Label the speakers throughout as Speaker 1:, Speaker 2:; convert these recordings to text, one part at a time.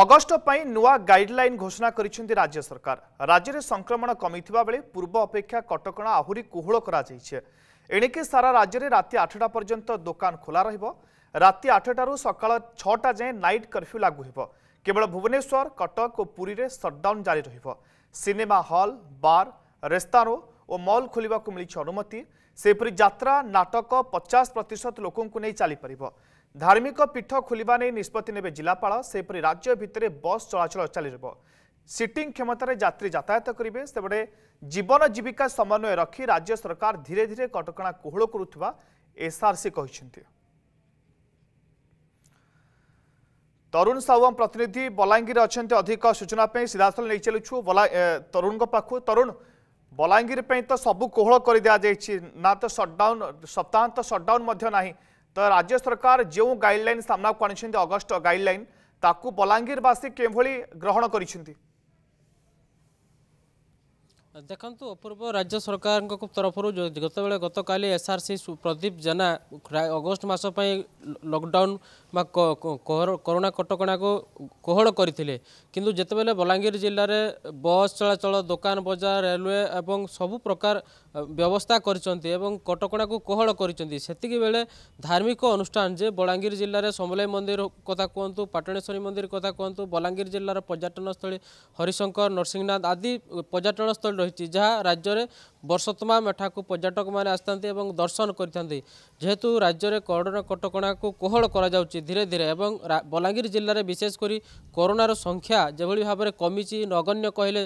Speaker 1: August ପାଇଁ ନୂଆ guideline ଘୋଷଣା କରିଛନ୍ତି ରାଜ୍ୟ ସରକାର ରାଜ୍ୟରେ ସଂକ୍ରମଣ କମିଥିବା ବେଳେ ପୂର୍ବ ଅପେକ୍ଷା କଟକଣା ଆହୁରି କୋହଳ କରାଯାଇଛି ଏଣିକି ସାରା ରାଜ୍ୟରେ ରାତି ଆଠଟା ପର୍ଯ୍ୟନ୍ତ ଦୋକାନ ଖୋଲା ରହିବ ରାତି ଆଠଟାରୁ ସକାଳ ଛଅଟା ଯାଏଁ ନାଇଟ୍ କର୍ଫ୍ୟୁ ଲାଗୁ ହେବ କେବଳ ଭୁବନେଶ୍ୱର କଟକ ଓ ପୁରୀରେ ସଟ୍ଡାଉନ୍ ଜାରି ରହିବ ସିନେମା ହଲ୍ ବାର୍ ରେସ୍ତାରୋ ଓ ମଲ୍ ଖୋଲିବାକୁ ମିଳିଛି ଅନୁମତି ସେହିପରି ଯାତ୍ରା ନାଟକ ପଚାଶ ପ୍ରତିଶତ ଲୋକଙ୍କୁ ନେଇ ଚାଲିପାରିବ ଧାର୍ମିକ ପୀଠ ଖୋଲିବା ନେଇ ନିଷ୍ପତ୍ତି ନେବେ ଜିଲ୍ଲାପାଳ ସେହିପରି ରାଜ୍ୟ ଭିତରେ ବସ୍ ଚଳାଚଳ ଚାଲିବ ସିଟିଂ କ୍ଷମତାରେ ଯାତ୍ରୀ ଯାତାୟତ କରିବେ ସେପଟେ ଜୀବନ ଜୀବିକା ସମନ୍ୱୟ ରଖି ରାଜ୍ୟ ସରକାର ଧୀରେ ଧୀରେ କଟକଣା କୋହଳ କରୁଥିବା ଏସ୍ଆର୍ସି କହିଛନ୍ତି ତରୁଣ ସାହୁ ଆମ ପ୍ରତିନିଧି ବଲାଙ୍ଗୀର ଅଛନ୍ତି ଅଧିକ ସୂଚନା ପାଇଁ ସିଧାସଳଖ ନେଇ ଚାଲୁଛୁ ତରୁଣଙ୍କ ପାଖକୁ ତରୁଣ ବଲାଙ୍ଗୀର ପାଇଁ ତ ସବୁ କୋହଳ କରି ଦିଆଯାଇଛି ନା ତ ସଟ୍ଡାଉନ୍ ସପ୍ତାହାନ୍ତ ସଟ୍ଡାଉନ୍ ମଧ୍ୟ ନାହିଁ ତ ରାଜ୍ୟ ସରକାର ଯେଉଁ ଗାଇଡ଼ଲାଇନ୍ ସାମ୍ନାକୁ ଆଣିଛନ୍ତି ଅଗଷ୍ଟ ଗାଇଡ଼ଲାଇନ୍ ତାକୁ ବଲାଙ୍ଗୀରବାସୀ କେଉଁଭଳି ଗ୍ରହଣ କରିଛନ୍ତି
Speaker 2: ଦେଖନ୍ତୁ ଅପୂର୍ବ ରାଜ୍ୟ ସରକାରଙ୍କ ତରଫରୁ ଯେତେବେଳେ ଗତକାଲି ଏସ୍ଆର୍ସି ପ୍ରଦୀପ ଜେନା ଅଗଷ୍ଟ ମାସ ପାଇଁ ଲକଡାଉନ୍ ବା କରୋନା କଟକଣାକୁ କୋହଳ କରିଥିଲେ କିନ୍ତୁ ଯେତେବେଳେ ବଲାଙ୍ଗୀର ଜିଲ୍ଲାରେ ବସ୍ ଚଳାଚଳ ଦୋକାନ ବଜାର ରେଲୱେ ଏବଂ ସବୁ ପ୍ରକାର ব্যবস্থা করছেন এবং কটকা কোহল করছেন সেতিকি বেড়ে ধার্মিক অনুষ্ঠান যে বলাঙ্গীর জেলার সমলাই মন্দির কথা কুহতু পাটণেশ্বরী মন্দির কথা কুহতু বলাঙ্গীর জেলার পর্যটনস্থলী হরিশঙ্কর নরসিংহনাথ আদি পর্যটনস্থলী রয়েছে যা রাজ্যের বর্ষ তমাম এঠাকু পর্যটক মানে আসতে এবং দর্শন করে থাকে যেহেতু রাজ্যের করোনা কটকা কোহল করা যাচ্ছে ধীরে ধীরে এবং বলাঙ্গীর জেলার বিশেষ করে করোনার সংখ্যা যেভাবে ভাবে কমিছে নগণ্য কহিলে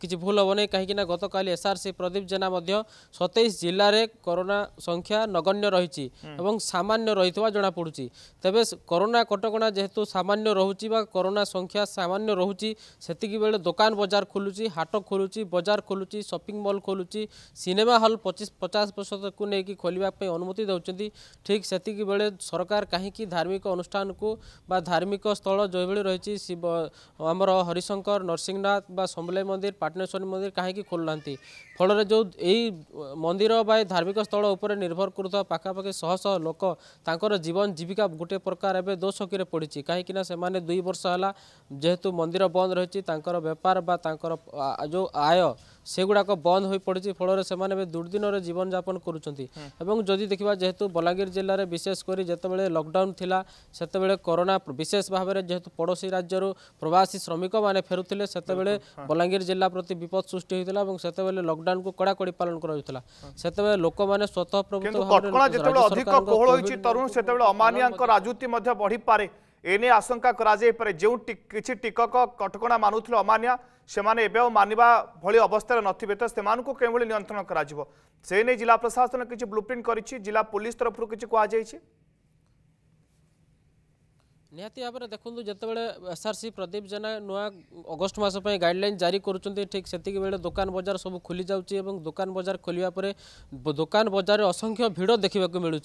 Speaker 2: কিছু ভুল হব না কাহিঁকি না গতকাল এসআরসি প্রদীপ জেনা মধ্য ସତେଇଶ ଜିଲ୍ଲାରେ କରୋନା ସଂଖ୍ୟା ନଗଣ୍ୟ ରହିଛି ଏବଂ ସାମାନ୍ୟ ରହିଥିବା ଜଣାପଡ଼ୁଛି ତେବେ କରୋନା କଟକଣା ଯେହେତୁ ସାମାନ୍ୟ ରହୁଛି ବା କରୋନା ସଂଖ୍ୟା ସାମାନ୍ୟ ରହୁଛି ସେତିକି ବେଳେ ଦୋକାନ ବଜାର ଖୋଲୁଛି ହାଟ ଖୋଲୁଛି ବଜାର ଖୋଲୁଛି ସପିଂ ମଲ୍ ଖୋଲୁଛି ସିନେମା ହଲ୍ ପଚିଶ ପଚାଶ ପ୍ରତିଶତକୁ ନେଇକି ଖୋଲିବା ପାଇଁ ଅନୁମତି ଦେଉଛନ୍ତି ଠିକ୍ ସେତିକି ବେଳେ ସରକାର କାହିଁକି ଧାର୍ମିକ ଅନୁଷ୍ଠାନକୁ ବା ଧାର୍ମିକ ସ୍ଥଳ ଯେଉଁଭଳି ରହିଛି ଶିବ ଆମର ହରିଶଙ୍କର ନରସିଂହନାଥ ବା ସମଲେଇ ମନ୍ଦିର ପାଟଣେଶ୍ୱରୀ ମନ୍ଦିର କାହିଁକି ଖୋଲୁନାହାନ୍ତି ଫଳରେ ଯେଉଁ ଏଇ ମନ୍ଦିର ବା ଧାର୍ମିକ ସ୍ଥଳ ଉପରେ ନିର୍ଭର କରୁଥିବା ପାଖାପାଖି ଶହ ଶହ ଲୋକ ତାଙ୍କର ଜୀବନ ଜୀବିକା ଗୋଟିଏ ପ୍ରକାର ଏବେ ଦୋଷକିରେ ପଡ଼ିଛି କାହିଁକିନା ସେମାନେ ଦୁଇ ବର୍ଷ ହେଲା ଯେହେତୁ ମନ୍ଦିର ବନ୍ଦ ରହିଛି ତାଙ୍କର ବେପାର ବା ତାଙ୍କର ଯେଉଁ ଆୟ ସେଗୁଡ଼ାକ ବନ୍ଦ ହୋଇପଡ଼ିଛି ଫଳରେ ସେମାନେ ଏବେ ଦୁର୍ଦିନରେ ଜୀବନଯାପନ କରୁଛନ୍ତି ଏବଂ ଯଦି ଦେଖିବା ଯେହେତୁ ବଲାଙ୍ଗୀର ଜିଲ୍ଲାରେ ବିଶେଷ କରି ଯେତେବେଳେ ଲକଡାଉନ୍ ଥିଲା ସେତେବେଳେ କରୋନା ବିଶେଷ ଭାବରେ ଯେହେତୁ ପଡ଼ୋଶୀ ରାଜ୍ୟରୁ ପ୍ରବାସୀ ଶ୍ରମିକମାନେ ଫେରୁଥିଲେ ସେତେବେଳେ ବଲାଙ୍ଗୀର ଜିଲ୍ଲା ପ୍ରତି ବିପଦ ସୃଷ୍ଟି ହୋଇଥିଲା ଏବଂ ସେତେବେଳେ ଲକଡାଉନ୍କୁ କଡ଼ାକଡ଼ି ପାଳନ କରାଯାଉଥିଲା ସେତେବେଳେ ଲୋକମାନେ ସ୍ୱତଃ ପ୍ରଭୁତ୍ଵ ଅଧିକ କୋହଳ ହୋଇଛି
Speaker 1: ତରୁଣ এনে আশঙ্কা করা যাইপরে যে কিছু টিকক কটকা মানুলে অমানিয়া সেমানে এবে মানিবা ভি অবস্থায় নথিবে তো সে কেভাবে নিয়ন্ত্রণ করা সে নিয়ে জেলা প্রশাসন কিছু ব্লুপ্রিন্ট করেছি জেলা পুলিশ তরফর কিছু কুহযাই
Speaker 2: निहाती भाव में देखो जो S R C Pradeep Jena नुआ अगस्ट मसप गाइडल जारी कर ठीक से दुकान बजार सब खुली जाऊँगी दोकान बजार खोलिया दोकान बजार असंख्य भिड़ देखा मिलूँ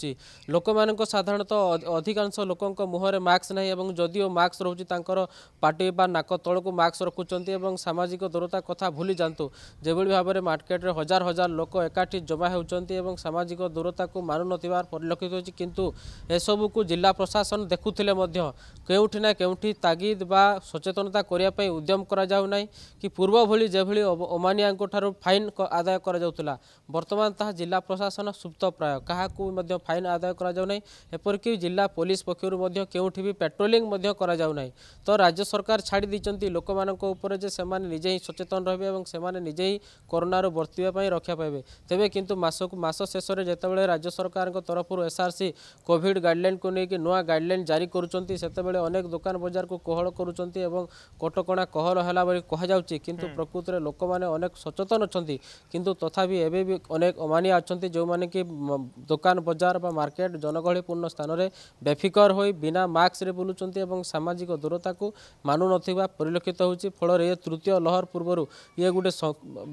Speaker 2: लोक मान साधारण तो अधिकांश लोक मुहर मास्क नहीं जदिव मास्क रोचर पटी नाक तौक मास्क रखुच्च सामाजिक दूरता कथा भूली जातु जो भी भाव में मार्केट हजार हजार लोक एकाठी जमा हो सामाजिक दूरता को मानु नार पर किंतु एसबू को जिला प्रशासन देखुले କେଉଁଠି ନା କେଉଁଠି ତାଗିଦ ବା ସଚେତନତା କରିବା ପାଇଁ ଉଦ୍ୟମ କରାଯାଉନାହିଁ କି ପୂର୍ବ ଭଳି ଯେଭଳି ଓମାନିଆଙ୍କ ଠାରୁ ଫାଇନ୍ ଆଦାୟ କରାଯାଉଥିଲା ବର୍ତ୍ତମାନ ତାହା ଜିଲ୍ଲା ପ୍ରଶାସନ ସୁପ୍ତ ପ୍ରାୟ କାହାକୁ ମଧ୍ୟ ଫାଇନ୍ ଆଦାୟ କରାଯାଉନାହିଁ ଏପରିକି ଜିଲ୍ଲା ପୋଲିସ ପକ୍ଷରୁ ମଧ୍ୟ କେଉଁଠି ବି ପାଟ୍ରୋଲିଂ ମଧ୍ୟ କରାଯାଉନାହିଁ ତ ରାଜ୍ୟ ସରକାର ଛାଡ଼ି ଦେଇଛନ୍ତି ଲୋକମାନଙ୍କ ଉପରେ ଯେ ସେମାନେ ନିଜେ ହିଁ ସଚେତନ ରହିବେ ଏବଂ ସେମାନେ ନିଜେ ହିଁ କରୋନାରୁ ବର୍ତ୍ତିବା ପାଇଁ ରକ୍ଷା ପାଇବେ ତେବେ କିନ୍ତୁ ମାସକୁ ମାସ ଶେଷରେ ଯେତେବେଳେ ରାଜ୍ୟ ସରକାରଙ୍କ ତରଫରୁ ଏସ୍ଆର୍ସି କୋଭିଡ୍ ଗାଇଡ଼ଲାଇନ୍କୁ ନେଇକି ନୂଆ ଗାଇଡ଼ଲାଇନ୍ ଜାରି କରୁଛନ୍ତି सेतबाद अनेक दोकान बजार को कोहल करुँचा कटका है कहुच्छे कि प्रकृत में लोक मैंने सचेतन अच्छा किंतु तथापि एवं अनेक अमानिया अच्छा जो मैंने कि दोकान बजार व मार्केट जनगहलीपूर्ण स्थान में बेफिकर हो बिना मास्क बुलूं और सामाजिक दूरता को मानु ना पर फल तृतीय लहर पूर्व ये गोटे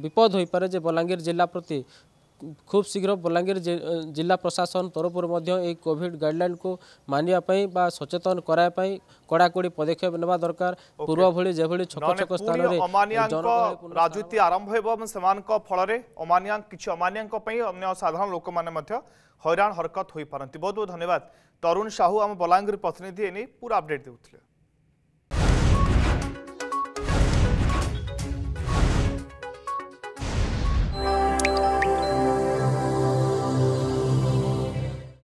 Speaker 2: विपद हो पाए जे बलांगीर जिला प्रति खूब शीघ्र बलांगीर जिला प्रशासन तरफ कॉविड गाइडलाइन को मानवापी सचेतन करापी कड़ाकड़ी पदक्षेप ना दरकार पूर्व भाई छक छक स्थान
Speaker 1: राजनीति आरंभ होमानिया कि अमानिया साधारण लोक मैंने हईरा हरकत हो पारती बहुत बहुत धन्यवाद तरुण साहू आम बलांगीर प्रतिनिधि एने पूरा अपडेट दे